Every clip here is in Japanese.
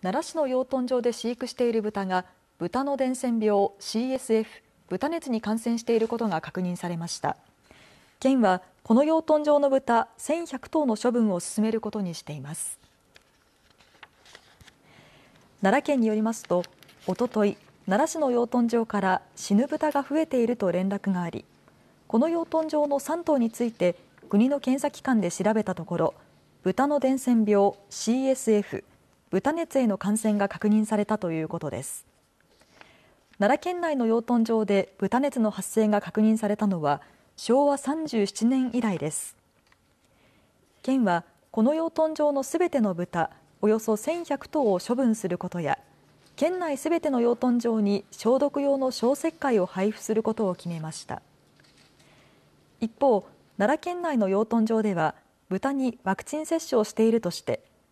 奈良市の養豚場で飼育している豚が豚の伝染病 ＣＳＦ、豚熱に感染していることが確認されました。県はこの養豚場の豚1100頭の処分を進めることにしています。奈良県によりますと、おととい奈良市の養豚場から死ぬ豚が増えていると連絡があり、この養豚場の3頭について国の検査機関で調べたところ、豚の伝染病 ＣＳＦ 豚熱への感染が確認されたということです。奈良県内の養豚場で豚熱の発生が確認されたのは昭和37年以来です。県はこの養豚場のすべての豚およそ1100頭を処分することや県内すべての養豚場に消毒用の消石灰を配布することを決めました一方奈良県内の養豚場では豚にワクチン接種をしているとして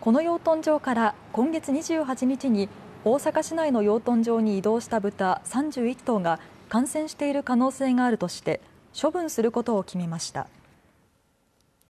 この養豚場から今月28日に大阪市内の養豚場に移動した豚31頭が感染している可能性があるとして処分することを決めました。